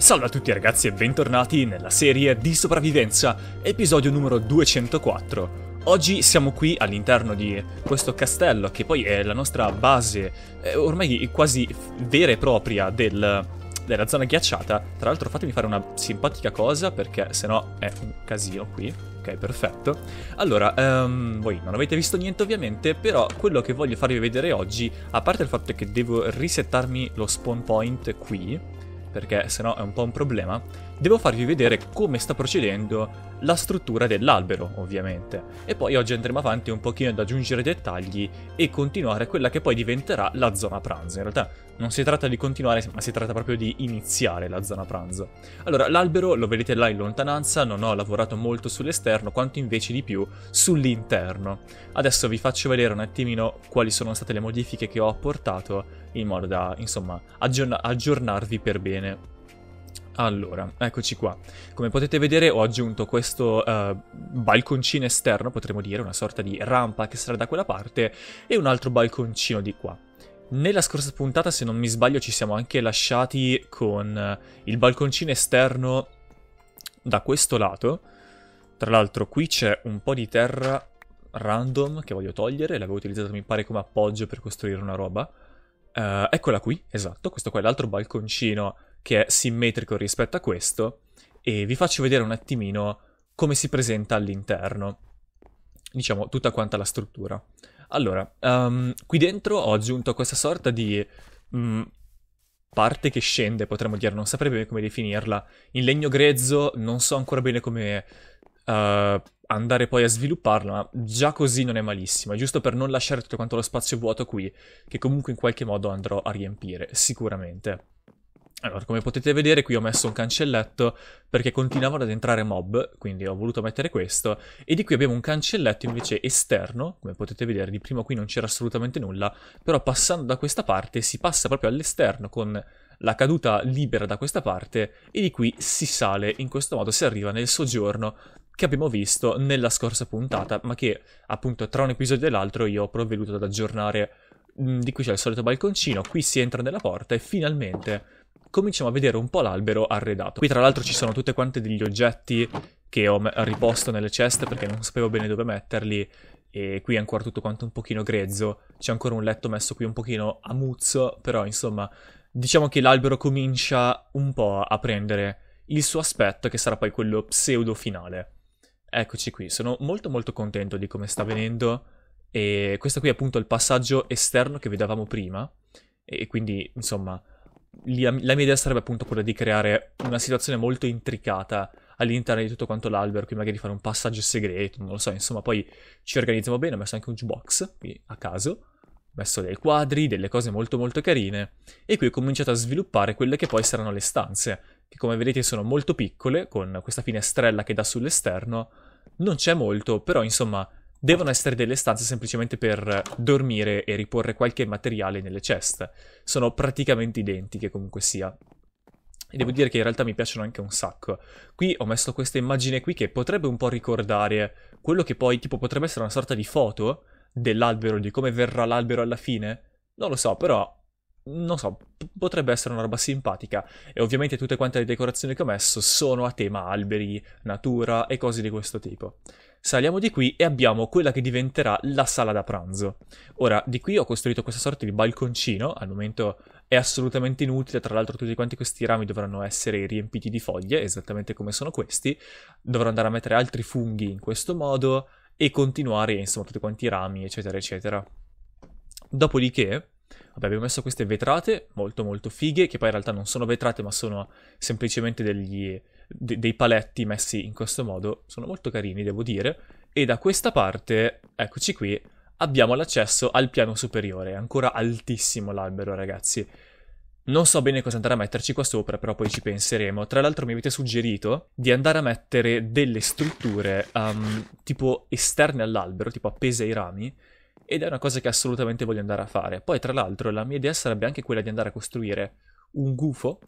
Salve a tutti ragazzi e bentornati nella serie di sopravvivenza, episodio numero 204. Oggi siamo qui all'interno di questo castello che poi è la nostra base eh, ormai quasi vera e propria del, della zona ghiacciata. Tra l'altro fatemi fare una simpatica cosa perché sennò è un casino qui. Ok, perfetto. Allora, um, voi non avete visto niente ovviamente, però quello che voglio farvi vedere oggi, a parte il fatto che devo risettarmi lo spawn point qui, perché sennò è un po' un problema, devo farvi vedere come sta procedendo la struttura dell'albero, ovviamente. E poi oggi andremo avanti un pochino ad aggiungere dettagli e continuare quella che poi diventerà la zona pranzo. In realtà non si tratta di continuare, ma si tratta proprio di iniziare la zona pranzo. Allora, l'albero lo vedete là in lontananza, non ho lavorato molto sull'esterno, quanto invece di più sull'interno. Adesso vi faccio vedere un attimino quali sono state le modifiche che ho apportato in modo da, insomma, aggiorn- aggiornarvi per bene. Allora, eccoci qua. Come potete vedere ho aggiunto questo uh, balconcino esterno, potremmo dire, una sorta di rampa che sarà da quella parte, e un altro balconcino di qua. Nella scorsa puntata, se non mi sbaglio, ci siamo anche lasciati con eh, il balconcino esterno da questo lato. Tra l'altro qui c'è un po' di terra random che voglio togliere, l'avevo utilizzato mi pare come appoggio per costruire una roba. Uh, eccola qui, esatto, questo qua è l'altro balconcino che è simmetrico rispetto a questo e vi faccio vedere un attimino come si presenta all'interno, diciamo tutta quanta la struttura. Allora, um, qui dentro ho aggiunto questa sorta di mh, mm, parte che scende, potremmo dire, non saprei bene come definirla, in legno grezzo, non so ancora bene come uh, andare poi a svilupparla, ma già così non è malissimo, è giusto per non lasciare tutto quanto lo spazio vuoto qui, che comunque in qualche modo andrò a riempire, sicuramente. Allora, come potete vedere qui ho messo un cancelletto perché continuavano ad entrare mob, quindi ho voluto mettere questo, e di qui abbiamo un cancelletto invece esterno, come potete vedere, di prima qui non c'era assolutamente nulla, però passando da questa parte si passa proprio all'esterno con la caduta libera da questa parte e di qui si sale, in questo modo si arriva nel soggiorno che abbiamo visto nella scorsa puntata, ma che appunto tra un episodio e l'altro io ho provveduto ad aggiornare, mm, di qui c'è il solito balconcino, qui si entra nella porta e finalmente cominciamo a vedere un po' l'albero arredato. Qui tra l'altro ci sono tutte quante degli oggetti che ho riposto nelle ceste perché non sapevo bene dove metterli e qui è ancora tutto quanto un pochino grezzo. C'è ancora un letto messo qui un pochino a muzzo, però insomma diciamo che l'albero comincia un po' a prendere il suo aspetto che sarà poi quello pseudo finale. Eccoci qui, sono molto molto contento di come sta venendo e questo qui è appunto il passaggio esterno che vedevamo prima e quindi insomma la mia idea sarebbe appunto quella di creare una situazione molto intricata all'interno di tutto quanto l'albero, qui magari fare un passaggio segreto, non lo so, insomma, poi ci organizziamo bene, ho messo anche un jukebox, qui a caso, ho messo dei quadri, delle cose molto molto carine, e qui ho cominciato a sviluppare quelle che poi saranno le stanze, che come vedete sono molto piccole, con questa finestrella che dà sull'esterno, non c'è molto, però insomma Devono essere delle stanze semplicemente per dormire e riporre qualche materiale nelle chest. Sono praticamente identiche comunque sia. E devo dire che in realtà mi piacciono anche un sacco. Qui ho messo questa immagine qui che potrebbe un po' ricordare quello che poi tipo potrebbe essere una sorta di foto dell'albero, di come verrà l'albero alla fine. Non lo so, però non so, potrebbe essere una roba simpatica. E ovviamente tutte quante le decorazioni che ho messo sono a tema alberi, natura e cose di questo tipo. Saliamo di qui e abbiamo quella che diventerà la sala da pranzo. Ora, di qui ho costruito questa sorta di balconcino, al momento è assolutamente inutile, tra l'altro tutti quanti questi rami dovranno essere riempiti di foglie, esattamente come sono questi, dovrò andare a mettere altri funghi in questo modo e continuare, insomma, tutti quanti i rami, eccetera, eccetera. Dopodiché, Vabbè, abbiamo messo queste vetrate molto molto fighe, che poi in realtà non sono vetrate, ma sono semplicemente degli de- dei paletti messi in questo modo, sono molto carini, devo dire. E da questa parte, eccoci qui, abbiamo l'accesso al piano superiore. È ancora altissimo l'albero, ragazzi. Non so bene cosa andare a metterci qua sopra, però poi ci penseremo. Tra l'altro mi avete suggerito di andare a mettere delle strutture um, tipo esterne all'albero, tipo appese ai rami, ed è una cosa che assolutamente voglio andare a fare. Poi tra l'altro la mia idea sarebbe anche quella di andare a costruire un gufo,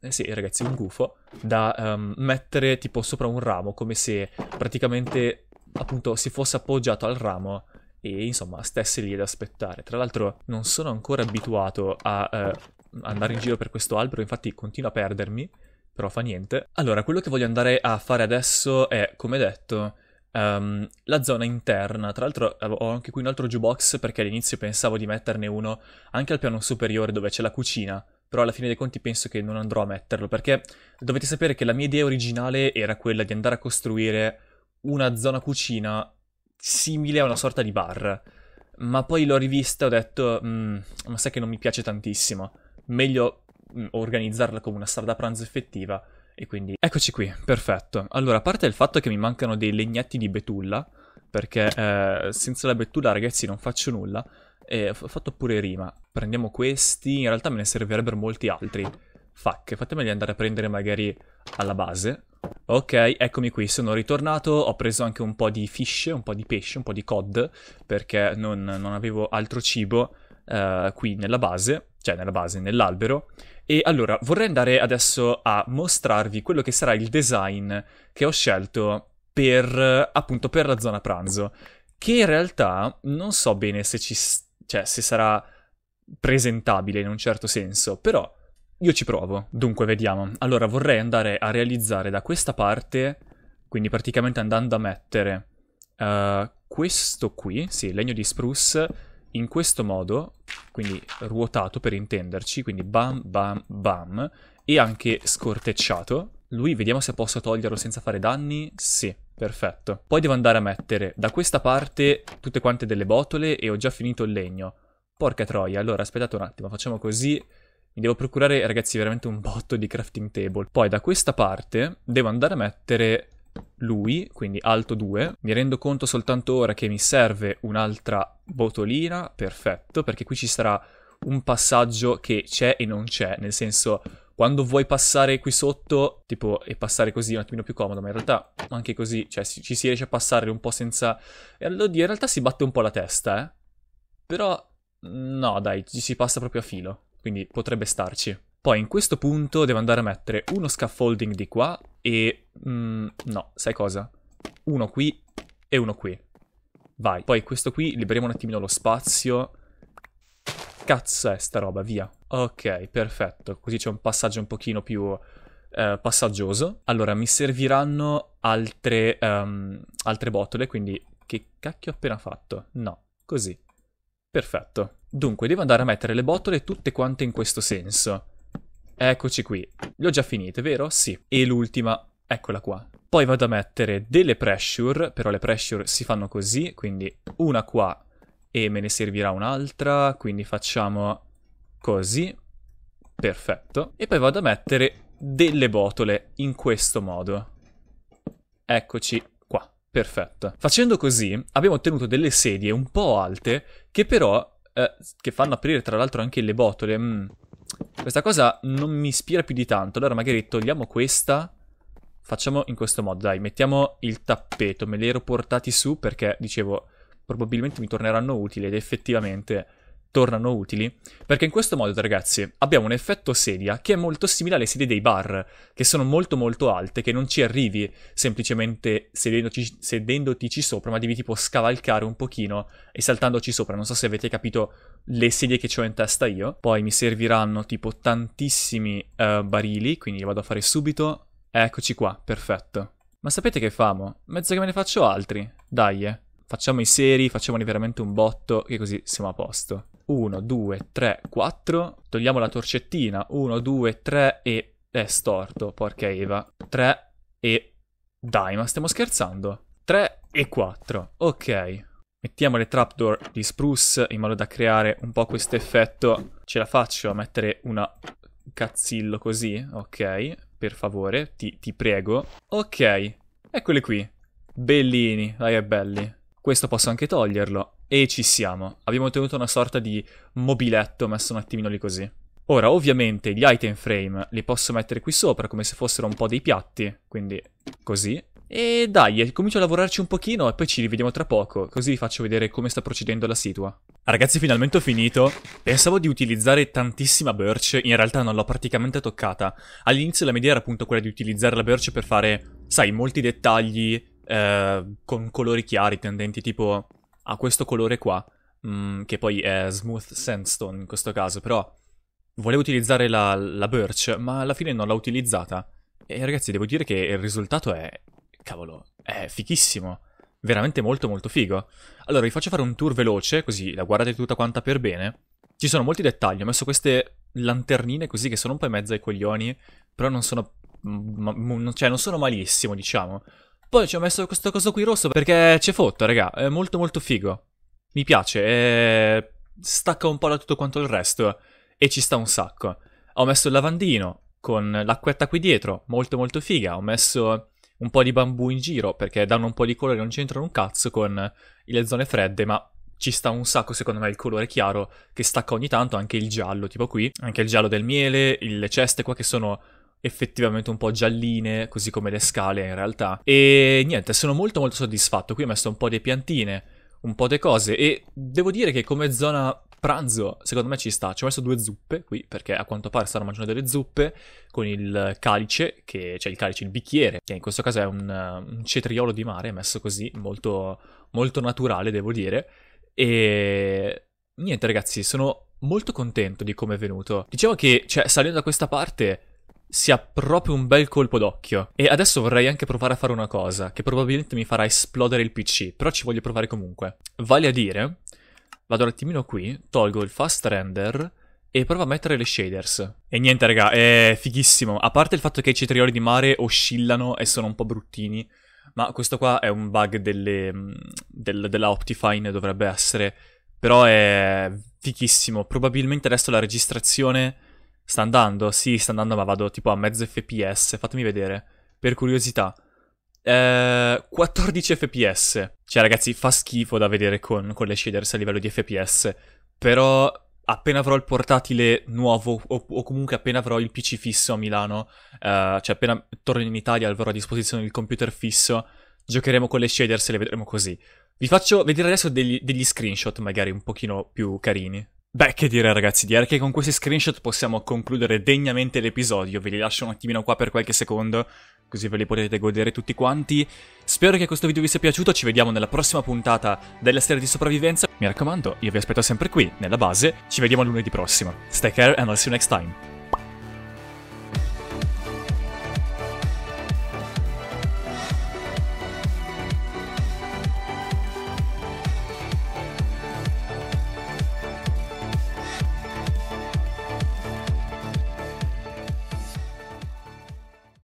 eh sì ragazzi, un gufo, da um, mettere tipo sopra un ramo, come se praticamente appunto si fosse appoggiato al ramo e insomma stesse lì ad aspettare. Tra l'altro non sono ancora abituato a uh, andare in giro per questo albero, infatti continuo a perdermi, però fa niente. Allora, quello che voglio andare a fare adesso è, come detto, Um, la zona interna. Tra l'altro eh, ho anche qui un altro jukebox perché all'inizio pensavo di metterne uno anche al piano superiore dove c'è la cucina, però alla fine dei conti penso che non andrò a metterlo, perché dovete sapere che la mia idea originale era quella di andare a costruire una zona cucina simile a una sorta di bar, ma poi l'ho rivista e ho detto, mm, ma sai che non mi piace tantissimo, meglio mh, mm, organizzarla come una sala da pranzo effettiva, e quindi eccoci qui, perfetto. Allora, a parte il fatto che mi mancano dei legnetti di betulla, perché eh, senza la betulla ragazzi non faccio nulla, e ho fatto pure rima. Prendiamo questi, in realtà me ne servirebbero molti altri. Fuck, fatemeli andare a prendere magari alla base. Ok, eccomi qui, sono ritornato, ho preso anche un po' di fish, un po' di pesce, un po' di cod, perché non, non avevo altro cibo uh, qui nella base, cioè nella base, nell'albero. E allora, vorrei andare adesso a mostrarvi quello che sarà il design che ho scelto per, appunto, per la zona pranzo, che in realtà non so bene se ci sta cioè, se sarà presentabile in un certo senso, però io ci provo. Dunque, vediamo. Allora, vorrei andare a realizzare da questa parte, quindi praticamente andando a mettere uh, questo qui, sì, legno di spruce, in questo modo, quindi ruotato per intenderci, quindi bam, bam, bam, e anche scortecciato, lui vediamo se posso toglierlo senza fare danni. Sì, perfetto. Poi devo andare a mettere da questa parte tutte quante delle botole e ho già finito il legno. Porca troia, allora aspettate un attimo, facciamo così. Mi devo procurare, ragazzi, veramente un botto di crafting table. Poi da questa parte devo andare a mettere lui, quindi alto 2. Mi rendo conto soltanto ora che mi serve un'altra botolina, perfetto, perché qui ci sarà un passaggio che c'è e non c'è, nel senso quando vuoi passare qui sotto, tipo, e passare così un attimino più comodo, ma in realtà anche così, cioè, ci, ci si riesce a passare un po' senza... E allora, in realtà si batte un po' la testa, eh. Però, no, dai, ci si passa proprio a filo, quindi potrebbe starci. Poi in questo punto devo andare a mettere uno scaffolding di qua e... Mm, no, sai cosa? Uno qui e uno qui. Vai. Poi questo qui liberiamo un attimino lo spazio cazzo è sta roba, via. Ok, perfetto, così c'è un passaggio un pochino più eh, passaggioso. Allora, mi serviranno altre, um, altre bottole, quindi che cacchio ho appena fatto? No, così. Perfetto. Dunque, devo andare a mettere le botole tutte quante in questo senso. Eccoci qui. Le ho già finite, vero? Sì. E l'ultima, eccola qua. Poi vado a mettere delle pressure, però le pressure si fanno così, quindi una qua e me ne servirà un'altra, quindi facciamo così, perfetto. E poi vado a mettere delle botole in questo modo. Eccoci qua, perfetto. Facendo così abbiamo ottenuto delle sedie un po' alte che però... Eh, che fanno aprire tra l'altro anche le botole. Mm. Questa cosa non mi ispira più di tanto. Allora magari togliamo questa. Facciamo in questo modo, dai. Mettiamo il tappeto. Me l'ero portati su perché, dicevo, probabilmente mi torneranno utili ed effettivamente tornano utili, perché in questo modo, ragazzi, abbiamo un effetto sedia che è molto simile alle sedie dei bar, che sono molto molto alte, che non ci arrivi semplicemente sedendotici, sedendotici sopra, ma devi tipo scavalcare un pochino e saltandoci sopra. Non so se avete capito le sedie che ho in testa io. Poi mi serviranno tipo tantissimi uh, barili, quindi li vado a fare subito. Eccoci qua, perfetto. Ma sapete che famo? Mezzo che me ne faccio altri. Dai. Eh. Facciamo i seri, facciamone veramente un botto e così siamo a posto. 1, 2, 3, 4. Togliamo la torcettina. 1, 2, 3 e... È storto, porca Eva. 3 e... Dai, ma stiamo scherzando? 3 e 4. Ok. Mettiamo le trapdoor di spruce in modo da creare un po' questo effetto. Ce la faccio a mettere una cazzillo così? Ok, per favore, ti, ti prego. Ok, eccoli qui. Bellini, dai è belli questo posso anche toglierlo. E ci siamo. Abbiamo ottenuto una sorta di mobiletto messo un attimino lì così. Ora, ovviamente, gli item frame li posso mettere qui sopra come se fossero un po' dei piatti, quindi così. E dai, eh, comincio a lavorarci un pochino e poi ci rivediamo tra poco, così vi faccio vedere come sta procedendo la situa. Ah, ragazzi, finalmente ho finito. Pensavo di utilizzare tantissima birch, in realtà non l'ho praticamente toccata. All'inizio la mia idea era appunto quella di utilizzare la birch per fare, sai, molti dettagli, eh, con colori chiari tendenti tipo a questo colore qua, mh, mm, che poi è smooth sandstone in questo caso, però volevo utilizzare la, la birch, ma alla fine non l'ho utilizzata. E ragazzi, devo dire che il risultato è... cavolo, è fichissimo veramente molto molto figo. Allora vi faccio fare un tour veloce, così la guardate tutta quanta per bene. Ci sono molti dettagli, ho messo queste lanternine così che sono un po' in mezzo ai coglioni, però non sono... Mm, mm, cioè non sono malissimo, diciamo. Poi ci ho messo questo coso qui rosso perché c'è fotto, raga. È molto molto figo. Mi piace. E... Stacca un po' da tutto quanto il resto. E ci sta un sacco. Ho messo il lavandino con l'acquetta qui dietro. Molto molto figa. Ho messo un po' di bambù in giro perché danno un po' di colore. Non c'entrano un cazzo con le zone fredde, ma ci sta un sacco secondo me il colore chiaro che stacca ogni tanto, anche il giallo, tipo qui, anche il giallo del miele, le ceste qua che sono effettivamente un po' gialline, così come le scale in realtà. E niente, sono molto molto soddisfatto. Qui ho messo un po' di piantine, un po' di cose e devo dire che come zona pranzo secondo me ci sta. Ci ho messo due zuppe qui perché a quanto pare stanno mangiando delle zuppe con il calice, che, cioè il calice, il bicchiere, che in questo caso è un, un cetriolo di mare messo così, molto, molto naturale devo dire. E niente ragazzi, sono molto contento di come è venuto. Dicevo che, cioè, salendo da questa parte sia proprio un bel colpo d'occhio. E adesso vorrei anche provare a fare una cosa, che probabilmente mi farà esplodere il PC, però ci voglio provare comunque. Vale a dire, vado un attimino qui, tolgo il fast render e provo a mettere le shaders. E niente raga, è fighissimo. A parte il fatto che i cetrioli di mare oscillano e sono un po' bruttini, ma questo qua è un bug delle, mm, del, della Optifine, dovrebbe essere. Però è fichissimo, Probabilmente adesso la registrazione Sta andando? Sì, sta andando, ma vado tipo a mezzo FPS. Fatemi vedere, per curiosità. Eh, 14 FPS. Cioè, ragazzi, fa schifo da vedere con, con le shaders a livello di FPS. Però appena avrò il portatile nuovo o, o, comunque appena avrò il PC fisso a Milano, eh, cioè appena torno in Italia avrò a disposizione il computer fisso, giocheremo con le shaders e le vedremo così. Vi faccio vedere adesso degli, degli screenshot magari un pochino più carini. Beh, che dire ragazzi, direi che con questi screenshot possiamo concludere degnamente l'episodio, ve li lascio un attimino qua per qualche secondo, così ve li potete godere tutti quanti. Spero che questo video vi sia piaciuto, ci vediamo nella prossima puntata della serie di sopravvivenza. Mi raccomando, io vi aspetto sempre qui, nella base, ci vediamo lunedì prossimo. Stay care and I'll see you next time.